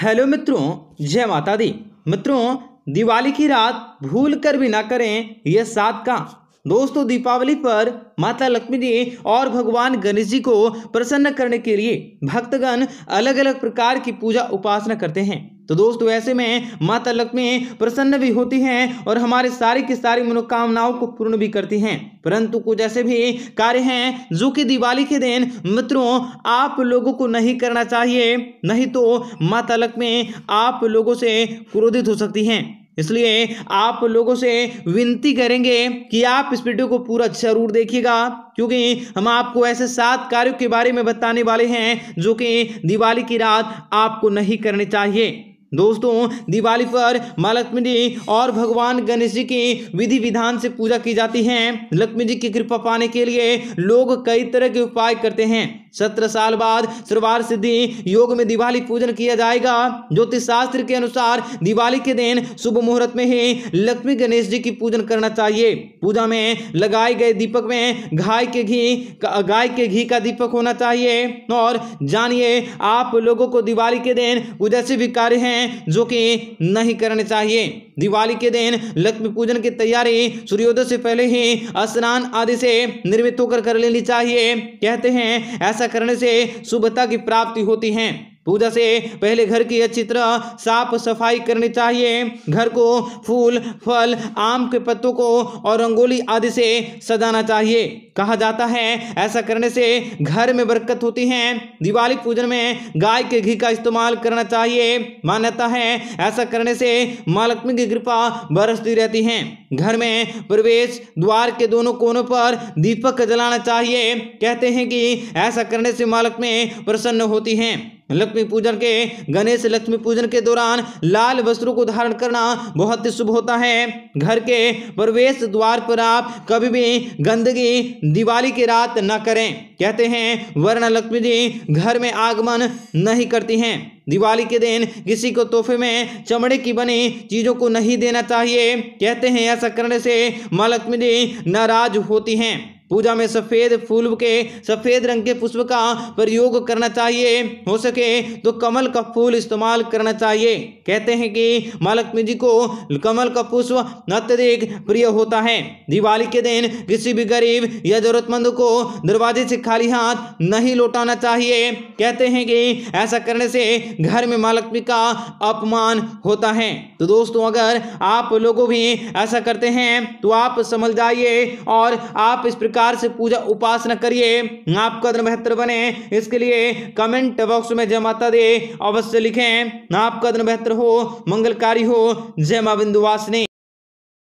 hello मित्रों जय माता दी मित्रों दिवाली की रात भूल कर भी ना करें यह सात का दोस्तों दीपावली पर माता लक्ष्मी जी और भगवान गणेश जी को प्रसन्न करने के लिए भक्तगण अलग अलग प्रकार की पूजा उपासना करते हैं तो दोस्तों ऐसे में माता लक्ष्मी प्रसन्न भी होती हैं और हमारे सारी की सारी मनोकामनाओं को पूर्ण भी करती हैं परंतु कुछ ऐसे भी कार्य हैं जो कि दिवाली के दिन मित्रों आप लोगों को नहीं करना चाहिए नहीं तो माता लक्ष्मी आप लोगों से क्रोधित हो सकती हैं इसलिए आप लोगों से विनती करेंगे कि आप इस वीडियो को पूरा जरूर देखिएगा क्योंकि हम आपको ऐसे सात कार्यों के बारे में बताने वाले हैं जो कि दिवाली की रात आपको नहीं करनी चाहिए दोस्तों दिवाली पर माँ लक्ष्मी जी और भगवान गणेश जी की विधि विधान से पूजा की जाती है लक्ष्मी जी की कृपा पाने के लिए लोग कई तरह के उपाय करते हैं सत्रह साल बाद सर्वार सिद्धि योग में दिवाली पूजन किया जाएगा ज्योतिष शास्त्र के अनुसार दिवाली के दिन शुभ मुहूर्त में ही लक्ष्मी गणेश जी की पूजन करना चाहिए पूजा में लगाए गए दीपक में गाय के घी गाय के घी का दीपक होना चाहिए और जानिए आप लोगों को दिवाली के दिन कुछ ऐसे भी कार्य हैं जो कि नहीं करने चाहिए दिवाली के दिन लक्ष्मी पूजन की तैयारी सूर्योदय से पहले ही स्नान आदि से निर्मित होकर कर लेनी चाहिए कहते हैं ऐसे ऐसा करने से शुभता की प्राप्ति होती है पूजा से पहले घर की अच्छी तरह साफ सफाई करनी चाहिए घर को फूल फल आम के पत्तों को और रंगोली आदि से सजाना चाहिए कहा जाता है ऐसा करने से घर में बरकत होती है दिवाली पूजन में गाय के घी का इस्तेमाल करना चाहिए मान्यता है ऐसा करने से माँ लक्ष्मी की कृपा बरसती रहती है घर में प्रवेश द्वार के दोनों कोनों पर दीपक जलाना चाहिए कहते हैं कि ऐसा करने से माँ लक्ष्मी प्रसन्न होती हैं लक्ष्मी पूजन के गणेश लक्ष्मी पूजन के दौरान लाल वस्त्रों को धारण करना बहुत ही शुभ होता है घर के प्रवेश द्वार पर आप कभी भी गंदगी दिवाली की रात न करें कहते हैं वर्ण लक्ष्मी जी घर में आगमन नहीं करती हैं दिवाली के दिन किसी को तोहफे में चमड़े की बनी चीज़ों को नहीं देना चाहिए कहते हैं ऐसा करने से माँ लक्ष्मी जी नाराज होती हैं पूजा में सफ़ेद फूल के सफ़ेद रंग के पुष्प का प्रयोग करना चाहिए हो सके तो कमल का फूल इस्तेमाल करना चाहिए कहते हैं कि महालक्ष्मी जी को कमल का पुष्प अत्यधिक प्रिय होता है दिवाली के दिन किसी भी गरीब या जरूरतमंद को दरवाजे से खाली हाथ नहीं लौटाना चाहिए कहते हैं कि ऐसा करने से घर में महालक्ष्मी का अपमान होता है तो दोस्तों अगर आप लोगों भी ऐसा करते हैं तो आप समझ जाइए और आप इस प्रकार प्रकार से पूजा उपासना करिए आपका दिन बेहतर बने इसके लिए कमेंट बॉक्स में जय माता दे अवश्य लिखें आपका दिन बेहतर हो मंगलकारी हो जय माँ बिंदुवासिनी